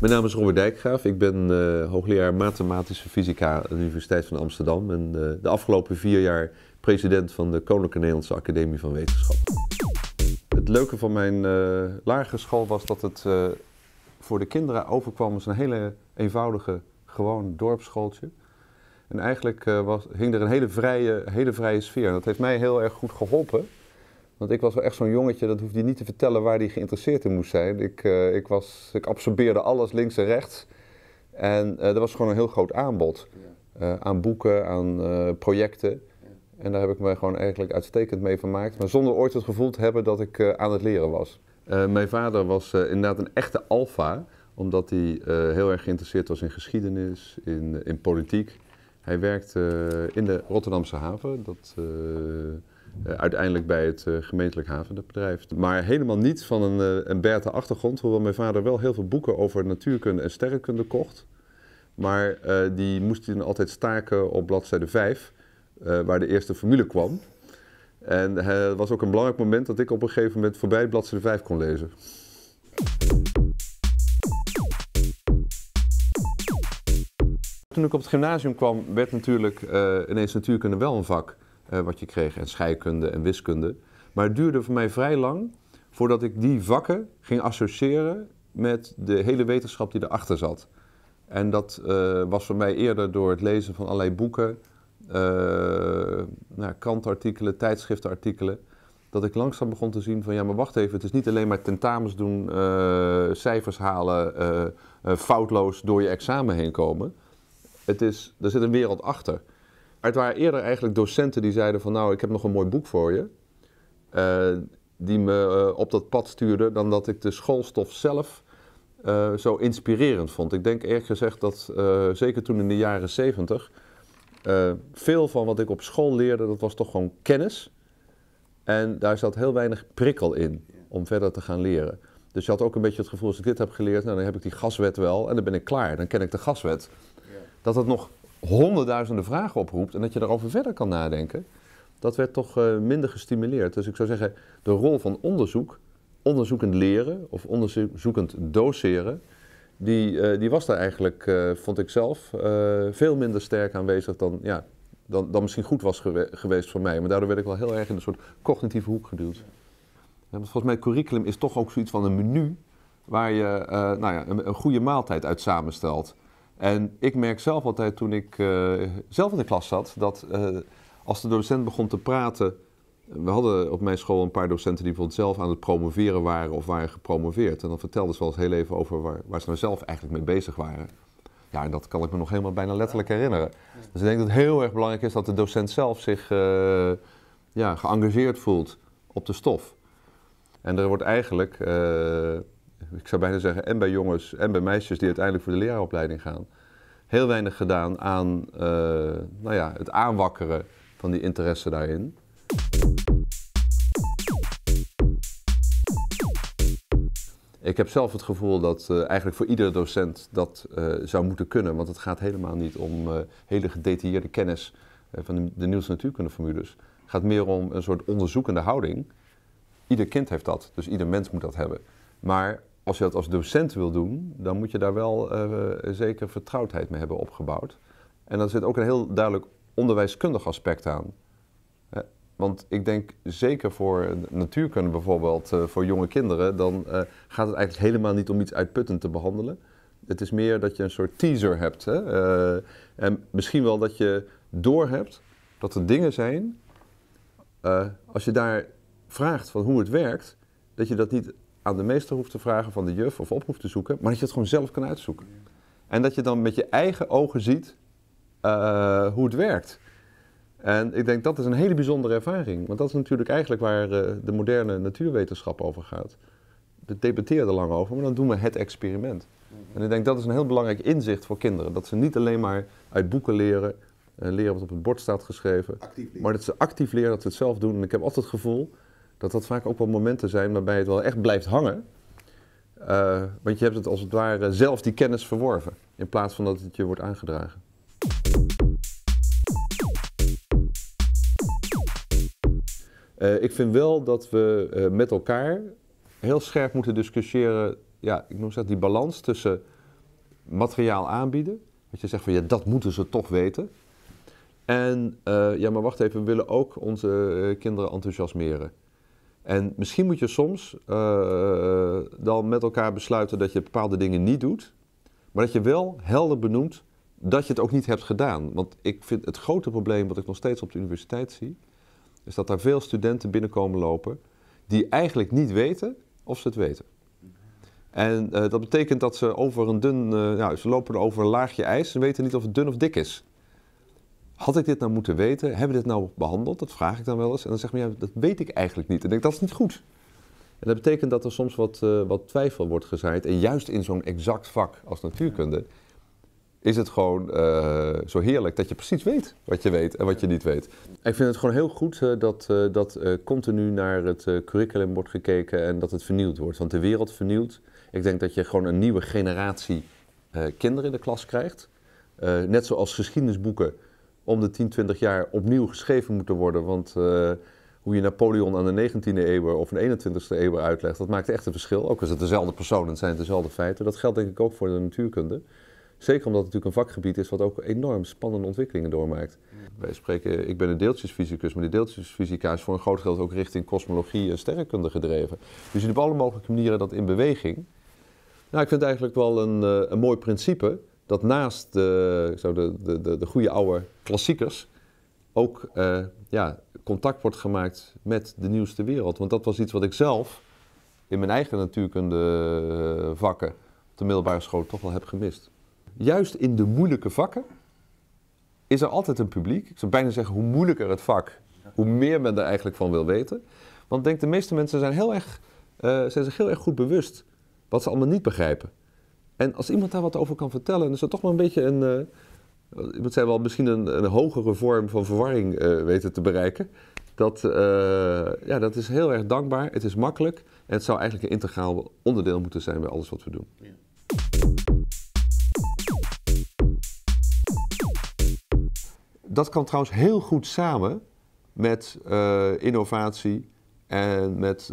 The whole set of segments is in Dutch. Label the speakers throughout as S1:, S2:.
S1: Mijn naam is Robert Dijkgraaf. Ik ben eh, hoogleraar mathematische fysica aan de Universiteit van Amsterdam. En eh, de afgelopen vier jaar president van de Koninklijke Nederlandse Academie van Wetenschappen. Het leuke van mijn uh, lagere school was dat het voor de kinderen overkwam als een hele eenvoudige, gewoon dorpsschooltje. En eigenlijk was, hing er een hele vrije, hele vrije sfeer. En dat heeft mij heel erg goed geholpen want ik was wel echt zo'n jongetje, dat hoefde je niet te vertellen waar die geïnteresseerd in moest zijn. Ik, eh, ik, was, ik absorbeerde alles links en rechts. En uh, er was gewoon een heel groot aanbod eh, aan boeken, aan projecten. En daar heb ik me gewoon eigenlijk uitstekend mee vermaakt. Maar zonder ooit het gevoel te hebben dat ik aan het leren was. mijn vader was inderdaad een echte alfa, omdat hij heel erg geïnteresseerd was in geschiedenis, in, in politiek. Hij werkte in de Rotterdamse haven. Dat, eh, uiteindelijk bij het eh, gemeentelijk havenbedrijf, Maar helemaal niet van een, eh, een Bertha achtergrond, hoewel mijn vader wel heel veel boeken over natuurkunde en sterrenkunde kocht. Maar die moest hij dan altijd staken op bladzijde 5, waar de eerste formule kwam. En het was ook een belangrijk moment dat ik op een gegeven moment voorbij bladzijde 5 kon lezen. Toen ik op het gymnasium kwam, werd natuurlijk ineens natuurkunde wel een vak. Eh, wat je kreeg, en scheikunde en wiskunde. Maar het duurde voor mij vrij lang voordat ik die vakken ging associëren met de hele wetenschap die erachter zat. En dat eh, was voor mij eerder door het lezen van allerlei boeken, uh, nou, krantartikelen, tijdschriftenartikelen, dat ik langzaam begon te zien van ja, maar wacht even, het is niet alleen maar tentamens doen, cijfers halen, foutloos door je examen heen komen. Het is, er zit een wereld achter het waren eerder eigenlijk docenten die zeiden van nou, ik heb nog een mooi boek voor je. Eh, die me eh, op dat pad stuurde dan dat ik de schoolstof zelf eh, zo inspirerend vond. Ik denk eerlijk gezegd dat zeker toen in de jaren zeventig veel van wat ik op school leerde, dat was toch gewoon kennis. En daar zat heel weinig prikkel in om verder te gaan leren. Dus je had ook een beetje het gevoel, als ik dit heb geleerd, nou, dan heb ik die gaswet wel en dan ben ik klaar. Dan ken ik de gaswet. Dat Dat nog honderdduizenden vragen oproept en dat je daarover verder kan nadenken, dat werd toch eh, minder gestimuleerd. Dus ik zou zeggen, de rol van onderzoek, onderzoekend leren of onderzoekend doseren, die, eh, die was daar eigenlijk, eh, vond ik zelf, veel minder sterk aanwezig dan, ja, dan, dan misschien goed was geweest voor mij. Maar daardoor werd ik wel heel erg in een soort cognitieve hoek geduwd. want volgens mij, curriculum is toch ook zoiets van een menu waar je nou ja, een goede maaltijd uit samenstelt. En ik merk zelf altijd toen ik eh, zelf in de klas zat, dat eh, als de docent begon te praten. We hadden op mijn school een paar docenten die bijvoorbeeld zelf aan het promoveren waren of waren gepromoveerd. En dan vertelden ze wel eens heel even over waar, waar ze nou zelf eigenlijk mee bezig waren. Ja, en dat kan ik me nog helemaal bijna letterlijk herinneren. Dus ik denk dat het heel erg belangrijk is dat de docent zelf zich uh, ja, geëngageerd voelt op de stof. En er wordt eigenlijk ik zou bijna zeggen, en bij jongens en bij meisjes die uiteindelijk voor de leraaropleiding gaan, heel weinig gedaan aan eh, nou ja, het aanwakkeren van die interesse daarin. Ik heb zelf het gevoel dat eh, eigenlijk voor iedere docent dat eh, zou moeten kunnen, want het gaat helemaal niet om hele gedetailleerde kennis van de, de nieuwste natuurkundeformules. Het gaat meer om een soort onderzoekende houding. Ieder kind heeft dat, dus ieder mens moet dat hebben. Maar als je dat als docent wil doen, dan moet je daar wel eh, zeker vertrouwdheid mee hebben opgebouwd. En dan zit ook een heel duidelijk onderwijskundig aspect aan. Want ik denk zeker voor natuurkunde bijvoorbeeld, eh, voor jonge kinderen, dan eh, gaat het eigenlijk helemaal niet om iets uitputtend te behandelen. Het is meer dat je een soort teaser hebt. Hè? en misschien wel dat je doorhebt dat er dingen zijn, als je daar vraagt van hoe het werkt, dat je dat niet aan de meester hoeft te vragen, van de juf of op hoeft te zoeken, maar dat je het gewoon zelf kan uitzoeken. En dat je dan met je eigen ogen ziet eh, hoe het werkt. En ik denk dat is een hele bijzondere ervaring, want dat is natuurlijk eigenlijk waar eh, de moderne natuurwetenschap over gaat. We debatteren er lang over, maar dan doen we het experiment. En ik denk dat is een heel belangrijk inzicht voor kinderen. Dat ze niet alleen maar uit boeken leren, eh, leren wat op het bord staat geschreven, maar dat ze actief leren, dat ze het zelf doen. En ik heb altijd het gevoel dat dat vaak ook wel momenten zijn waarbij het wel echt blijft hangen. Eh, want je hebt het als het ware zelf die kennis verworven, in plaats van dat het je wordt aangedragen. Eh, ik vind wel dat we eh, met elkaar heel scherp moeten discussiëren, ja, ik noem dat die balans tussen materiaal aanbieden, Dat je zegt van ja, dat moeten ze toch weten. En ja, maar wacht even, we willen ook onze kinderen enthousiasmeren. En misschien moet je soms eh, dan met elkaar besluiten dat je bepaalde dingen niet doet, maar dat je wel helder benoemt dat je het ook niet hebt gedaan. Want ik vind het grote probleem wat ik nog steeds op de universiteit zie, is dat daar veel studenten binnenkomen lopen die eigenlijk niet weten of ze het weten. En eh, dat betekent dat ze over een dun, eh, ze lopen over een laagje ijs en weten niet of het dun of dik is. Had ik dit nou moeten weten? Hebben we dit nou behandeld? Dat vraag ik dan wel eens. En dan zeg ik, ja, dat weet ik eigenlijk niet. En ik denk, dat is niet goed. En dat betekent dat er soms wat, eh, wat twijfel wordt gezaaid. En juist in zo'n exact vak als natuurkunde is het gewoon eh, zo heerlijk dat je precies weet wat je weet en wat je niet weet. Ik vind het gewoon heel goed eh, dat, dat continu naar het curriculum wordt gekeken en dat het vernieuwd wordt. Want de wereld vernieuwt. Ik denk dat je gewoon een nieuwe generatie kinderen in de klas krijgt. net zoals geschiedenisboeken om de 10, 20 jaar opnieuw geschreven moeten worden. Want eh, hoe je Napoleon aan de 19e eeuw of de 21e eeuw uitlegt, dat maakt echt een verschil. Ook als het dezelfde personen zijn, dezelfde feiten. Dat geldt denk ik ook voor de natuurkunde. Zeker omdat het natuurlijk een vakgebied is wat ook enorm spannende ontwikkelingen doormaakt. Wij spreken, ik ben een deeltjesfysicus, maar de deeltjesfysica is voor een groot gedeelte ook richting kosmologie en sterrenkunde gedreven. Dus je hebt op alle mogelijke manieren dat in beweging. Nou, ik vind het eigenlijk wel een, eh, een mooi principe dat naast de, zo de, de, de, goede oude klassiekers ook eh, ja, contact wordt gemaakt met de nieuwste wereld. Want dat was iets wat ik zelf in mijn eigen natuurkunde eh, vakken op de middelbare school toch wel heb gemist. Juist in de moeilijke vakken is er altijd een publiek. Ik zou bijna zeggen, hoe moeilijker het vak, hoe meer men er eigenlijk van wil weten. Want denk, de meeste mensen zijn, heel erg, eh, zijn zich heel erg goed bewust wat ze allemaal niet begrijpen. En als iemand daar wat over kan vertellen, dan is dat toch maar een beetje een. Uh, moet zijn wel misschien een, een, hogere vorm van verwarring eh, weten te bereiken. Dat, eh, ja, dat is heel erg dankbaar. Het is makkelijk. En het zou eigenlijk een integraal onderdeel moeten zijn bij alles wat we doen. Ja. Dat kan trouwens heel goed samen met eh, innovatie en met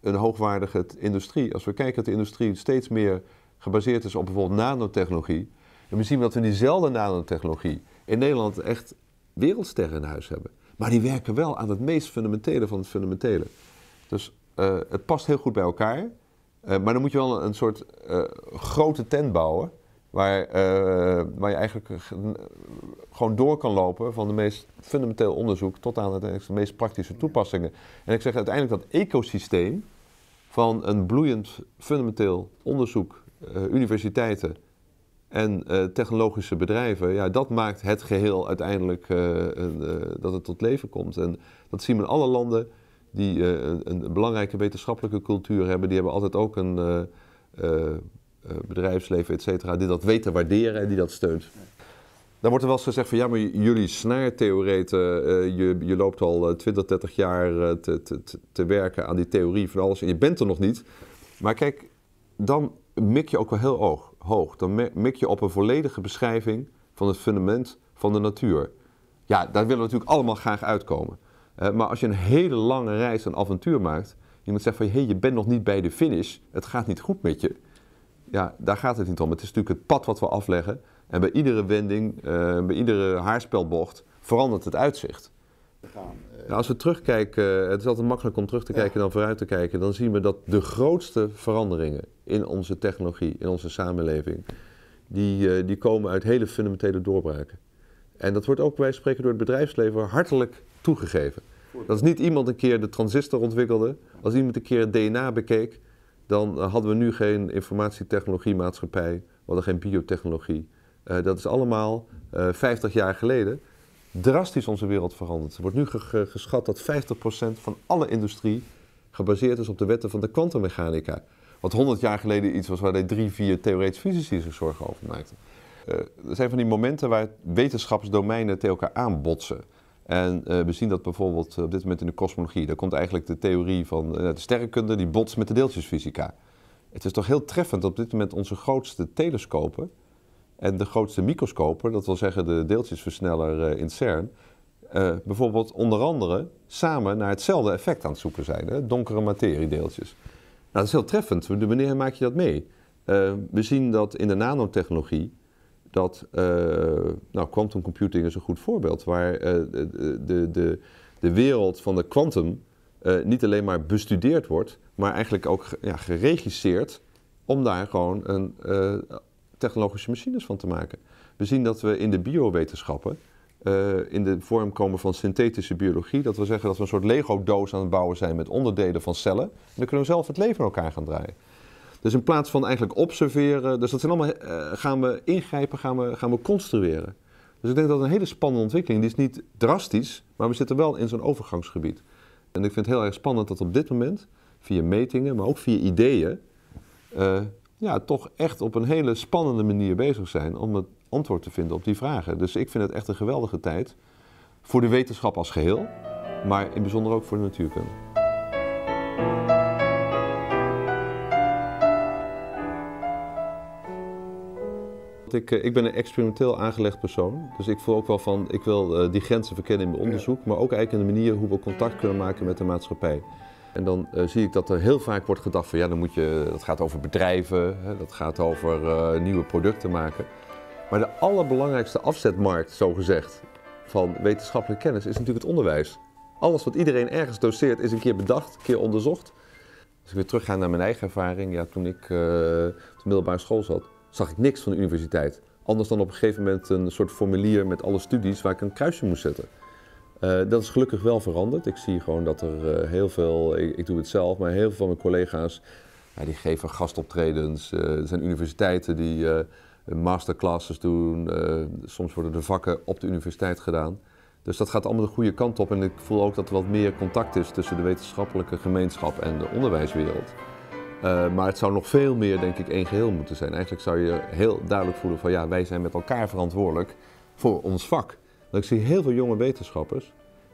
S1: een hoogwaardige industrie. Als we kijken dat de industrie steeds meer gebaseerd is op bijvoorbeeld nanotechnologie. dan zien we dat we diezelfde nanotechnologie in Nederland echt wereldsterren in huis hebben. Maar die werken wel aan het meest fundamentele van het fundamentele. Dus eh, het past heel goed bij elkaar. Eh, maar dan moet je wel een, soort eh, grote tent bouwen. Eh, waar, je eigenlijk eh, gewoon door kan lopen van de meest fundamenteel onderzoek tot aan de meest praktische toepassingen. En ik zeg uiteindelijk dat ecosysteem van een bloeiend fundamenteel onderzoek, eh, universiteiten en technologische bedrijven, ja, dat maakt het geheel uiteindelijk dat het tot leven komt. En dat zien we in alle landen die een, een, belangrijke wetenschappelijke cultuur hebben, die hebben altijd ook een. Uh, eh, bedrijfsleven, et cetera, die dat weten, waarderen en die dat steunt. Dan wordt er wel eens gezegd van ja, maar jullie snaartheoreten, eh, je, je loopt al 20, eh, 30 jaar te, te, te werken aan die theorie van alles en je bent er nog niet. Maar kijk, dan mik je ook wel heel hoog. hoog. Dan mik je op een volledige beschrijving van het fundament van de natuur. Ja, daar willen we natuurlijk allemaal graag uitkomen. maar als je een hele lange reis, een avontuur maakt, iemand zegt van hé, hey, je bent nog niet bij de finish, het gaat niet goed met je ja, daar gaat het niet om. Het is natuurlijk het pad wat we afleggen. En bij iedere wending, eh, bij iedere haarspelbocht verandert het uitzicht. Nou, als we terugkijken, eh, het is altijd makkelijk om terug te kijken dan vooruit te kijken, dan zien we dat de grootste veranderingen in onze technologie, in onze samenleving, die, eh, die komen uit hele fundamentele doorbraken. En dat wordt ook bij wijze van spreken door het bedrijfsleven hartelijk toegegeven. Dat is niet iemand een keer de transistor ontwikkelde, als iemand een keer het DNA bekeek, dan eh, hadden we nu geen informatietechnologiemaatschappij, we hadden geen biotechnologie. Eh, dat is allemaal 50 eh, jaar geleden drastisch onze wereld veranderd. Er wordt nu geschat dat 50% van alle industrie gebaseerd is op de wetten van de kwantummechanica. Wat 100 jaar geleden iets was waar de drie, vier theoretische fysici zich zorgen over maakten. er zijn van die momenten waar wetenschapsdomeinen tegen elkaar aanbotsen. En eh, we zien dat bijvoorbeeld eh, op dit moment in de kosmologie. Daar komt eigenlijk de theorie van eh, de sterrenkunde die botst met de deeltjesfysica. Het is toch heel treffend op dit moment onze grootste telescopen en de grootste microscopen, dat wil zeggen de deeltjesversneller in CERN, bijvoorbeeld onder andere samen naar hetzelfde effect aan het zoeken zijn, donkere materiedeeltjes. Nou, dat is heel treffend. Wanneer maak je dat mee? we zien dat in de nanotechnologie dat eh, nou, quantum computing is een goed voorbeeld, waar eh, de, de, de, de wereld van de quantum eh, niet alleen maar bestudeerd wordt, maar eigenlijk ook ja, geregisseerd om daar gewoon een, technologische machines van te maken. We zien dat we in de biowetenschappen in de vorm komen van synthetische biologie. Dat we zeggen dat we een soort Lego-doos aan het bouwen zijn met onderdelen van cellen. En dan kunnen we zelf het leven in elkaar gaan draaien. Dus in plaats van eigenlijk observeren, dus dat zijn allemaal, eh, gaan we ingrijpen, gaan we, gaan we construeren. Dus ik denk dat een hele spannende ontwikkeling. Die is niet drastisch, maar we zitten wel in zo'n overgangsgebied. En ik vind het heel erg spannend dat op dit moment, via metingen, maar ook via ideeën, eh, ja, toch echt op een hele spannende manier bezig zijn om het antwoord te vinden op die vragen. Dus ik vind het echt een geweldige tijd voor de wetenschap als geheel, maar in bijzonder ook voor de natuurkunde. Ik, eh, ik ben een experimenteel aangelegd persoon. Dus ik voel ook wel van, ik wil eh, die grenzen verkennen in mijn onderzoek, maar ook eigenlijk in de manier hoe we contact kunnen maken met de maatschappij. En dan eh, zie ik dat er heel vaak wordt gedacht van ja, dan moet je, dat gaat over bedrijven, hè, dat gaat over nieuwe producten maken. Maar de allerbelangrijkste afzetmarkt, zo gezegd, van wetenschappelijke kennis is natuurlijk het onderwijs. Alles wat iedereen ergens doseert is een keer bedacht, een keer onderzocht. Als ik weer terugga naar mijn eigen ervaring, ja, toen ik op de middelbare school zat, zag ik niks van de universiteit. Anders dan op een gegeven moment een soort formulier met alle studies waar ik een kruisje moest zetten. Eh, dat is gelukkig wel veranderd. Ik zie gewoon dat er eh, heel veel, ik, doe het zelf, maar heel veel van mijn collega's, ja, die geven gastoptredens. Eh, er zijn universiteiten die masterclasses doen. soms worden er vakken op de universiteit gedaan. Dus dat gaat allemaal de goede kant op en ik voel ook dat er wat meer contact is tussen de wetenschappelijke gemeenschap en de onderwijswereld. Eh, maar het zou nog veel meer, denk ik, één geheel moeten zijn. Eigenlijk zou je heel duidelijk voelen van ja, wij zijn met elkaar verantwoordelijk voor ons vak. Want ik zie heel veel jonge wetenschappers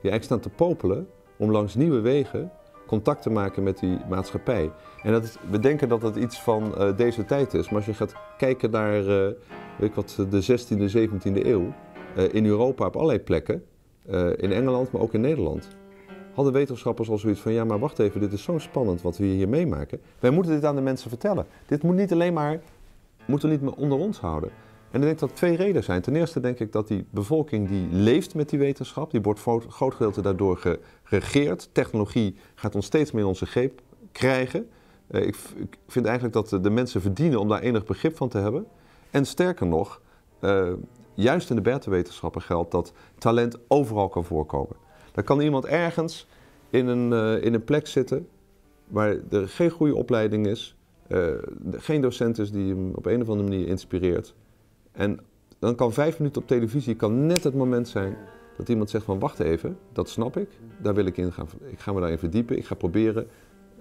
S1: die eigenlijk staan te popelen om langs nieuwe wegen contact te maken met die maatschappij. En dat is, we denken dat dat iets van eh, deze tijd is, maar als je gaat kijken naar eh, weet ik wat, de 16e, 17e eeuw, in Europa op allerlei plekken, in Engeland, maar ook in Nederland, hadden wetenschappers al zoiets van: ja, maar wacht even, dit is zo spannend wat we hier meemaken. Wij moeten dit aan de mensen vertellen. Dit moet niet alleen maar, moeten niet meer onder ons houden. En ik denk dat twee redenen zijn. Ten eerste denk ik dat die bevolking die leeft met die wetenschap, die wordt groot gedeelte daardoor geregeerd. Technologie gaat ons steeds meer in onze greep krijgen. Eh, ik vind eigenlijk dat de mensen verdienen om daar enig begrip van te hebben. En sterker nog, eh, juist in de beta geldt dat talent overal kan voorkomen. Dan kan iemand ergens in een, eh, in een plek zitten waar er geen goede opleiding is, eh, geen docent is die hem op een of andere manier inspireert. En dan kan vijf minuten op televisie kan net het moment zijn dat iemand zegt van wacht even, dat snap ik, daar wil ik in gaan, ik ga me daarin verdiepen, ik ga proberen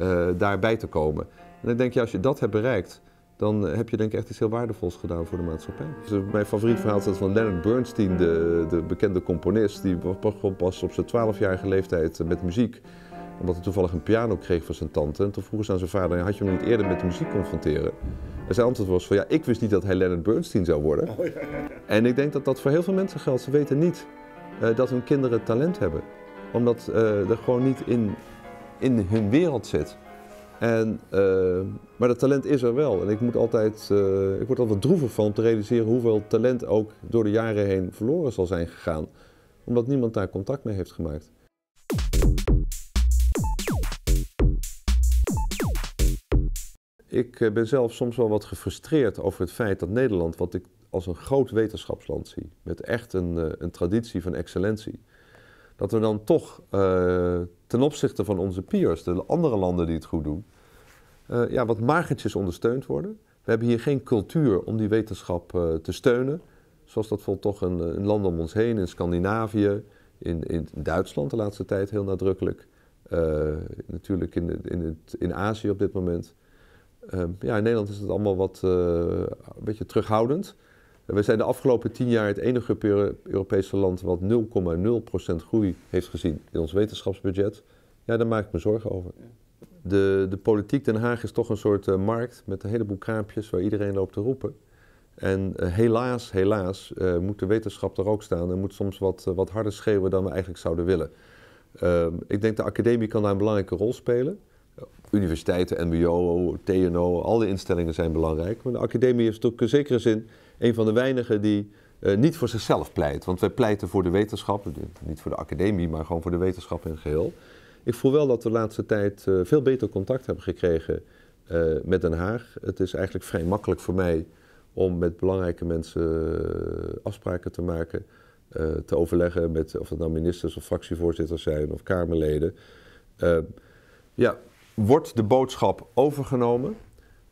S1: uh, daarbij te komen. En ik denk, je als je dat hebt bereikt, dan eh, heb je denk ik echt iets heel waardevols gedaan voor de maatschappij. Dus, eh, mijn favoriet verhaal is dat van Leonard Bernstein, de, de bekende componist. Die pas op zijn twaalfjarige leeftijd eh, met muziek, omdat hij toevallig een piano kreeg van zijn tante. En toen vroegen ze aan zijn vader, had je hem niet eerder met de muziek confronteren? En zijn antwoord was van, ja, ik wist niet dat hij Leonard Bernstein zou worden. Oh, en ik denk dat dat voor heel veel mensen geldt. Ze weten niet dat hun kinderen talent hebben. Omdat uh, er gewoon niet in, in hun wereld zit. En, eh, maar dat talent is er wel. En ik, moet altijd, eh, ik word altijd droevig van om te realiseren hoeveel talent ook door de jaren heen verloren zal zijn gegaan. Omdat niemand daar contact mee heeft gemaakt. Ik eh, ben zelf soms wel wat gefrustreerd over het feit dat Nederland, wat ik als een groot wetenschapsland zie, met echt een, een traditie van excellentie, dat we dan toch eh, ten opzichte van onze peers, de andere landen die het goed doen, eh, ja, wat magertjes ondersteund worden. We hebben hier geen cultuur om die wetenschap eh, te steunen, zoals dat valt toch een, land om ons heen, in Scandinavië, in, in Duitsland de laatste tijd heel nadrukkelijk, natuurlijk in, in, het, in Azië op dit moment. Ehm, ja, in Nederland is het allemaal wat een beetje terughoudend. We zijn de afgelopen tien jaar het enige Europese land wat 0,0% groei heeft gezien in ons wetenschapsbudget. Ja, daar maak ik me zorgen over. De, de politiek Den Haag is toch een soort eh, markt met een heleboel kraampjes waar iedereen loopt te roepen. En eh, helaas, helaas eh, moet de wetenschap er ook staan en moet soms wat, wat harder schreeuwen dan we eigenlijk zouden willen. Ehm, ik denk de academie kan daar een belangrijke rol spelen. Universiteiten, MBO, TNO, alle instellingen zijn belangrijk. Maar de academie heeft ook in zekere zin een van de weinigen die eh, niet voor zichzelf pleit. Want wij pleiten voor de wetenschap, eh, niet voor de academie, maar gewoon voor de wetenschap in het geheel. Ik voel wel dat we de laatste tijd eh, veel beter contact hebben gekregen met Den Haag. Het is eigenlijk vrij makkelijk voor mij om met belangrijke mensen afspraken te maken, te overleggen met of dat nou ministers of fractievoorzitters zijn of Kamerleden. ja, wordt de boodschap overgenomen?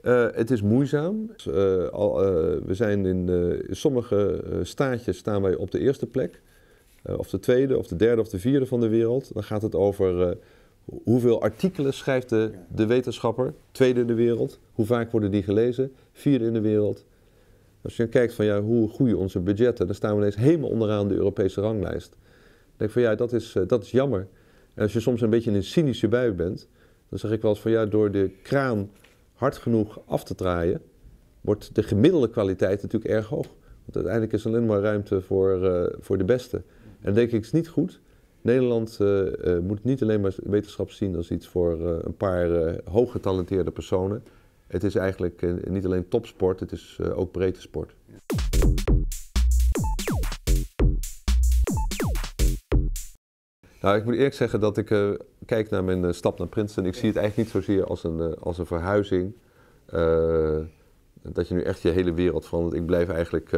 S1: Eh, het is moeizaam. Eh, al, eh, we zijn in, sommige staatjes staan wij op de eerste plek. of de tweede, of de derde, of de vierde van de wereld. Dan gaat het over hoeveel artikelen schrijft de, de, wetenschapper. Tweede in de wereld. Hoe vaak worden die gelezen? Vierde in de wereld. Als je dan kijkt van ja, hoe groeien onze budgetten, dan staan we ineens helemaal onderaan de Europese ranglijst. Dan denk ik van ja, dat is, dat is jammer. En als je soms een beetje in een cynische bui bent, dan zeg ik wel eens van ja, door de kraan hard genoeg af te draaien, wordt de gemiddelde kwaliteit natuurlijk erg hoog. Want uiteindelijk is er alleen maar ruimte voor, eh, voor de beste. En dat denk ik is niet goed. Nederland eh, eh, moet niet alleen maar wetenschap zien als iets voor een paar hooggetalenteerde personen. Het is eigenlijk niet alleen topsport, het is ook breedte sport. Nou, ik moet eerlijk zeggen dat ik eh, kijk naar mijn eh, stap naar Princeton. Ik zie het eigenlijk niet zozeer als een, eh, als een verhuizing. dat je nu echt je hele wereld verandert. Ik blijf eigenlijk,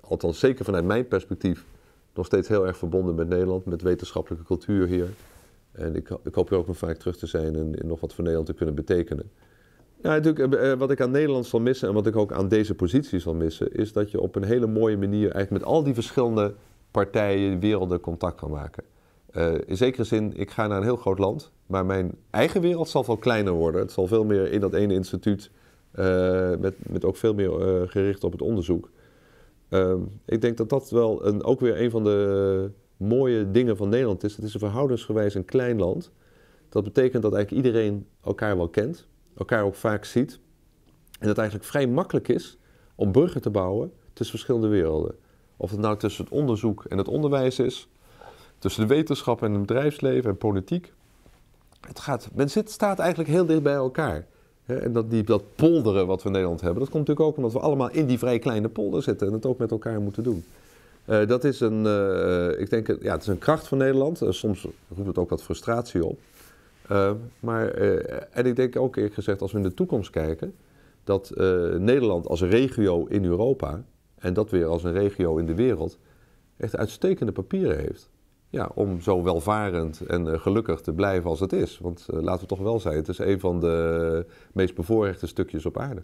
S1: althans zeker vanuit mijn perspectief, nog steeds heel erg verbonden met Nederland, met wetenschappelijke cultuur hier. En ik, ik hoop hier ook nog vaak terug te zijn en, nog wat voor Nederland te kunnen betekenen. natuurlijk, wat ik aan Nederland zal missen en wat ik ook aan deze positie zal missen, is dat je op een hele mooie manier eigenlijk met al die verschillende partijen, werelden contact kan maken. Eh, in zekere zin, ik ga naar een heel groot land, maar mijn eigen wereld zal veel kleiner worden. Het zal veel meer in dat ene instituut, eh, met, met ook veel meer eh, gericht op het onderzoek. Ehm, ik denk dat dat wel een, ook weer een van de mooie dingen van Nederland is. Het is een verhoudingsgewijs een klein land. Dat betekent dat eigenlijk iedereen elkaar wel kent, elkaar ook vaak ziet. En dat het eigenlijk vrij makkelijk is om bruggen te bouwen tussen verschillende werelden. Of het nou tussen het onderzoek en het onderwijs is, tussen de wetenschap en het bedrijfsleven en politiek. Het gaat, men zit, staat eigenlijk heel dicht bij elkaar. en dat, die, dat polderen wat we in Nederland hebben, dat komt natuurlijk ook omdat we allemaal in die vrij kleine polder zitten en het ook met elkaar moeten doen. Eh, dat is een, eh, ik denk, ja, het is een kracht van Nederland. Eh, soms roept het ook wat frustratie op. maar, en ik denk ook eerlijk gezegd, als we in de toekomst kijken, dat Nederland als regio in Europa en dat weer als een regio in de wereld echt uitstekende papieren heeft ja, om zo welvarend en eh, gelukkig te blijven als het is. Want eh, laten we toch wel zijn, het is een van de meest bevoorrechte stukjes op aarde.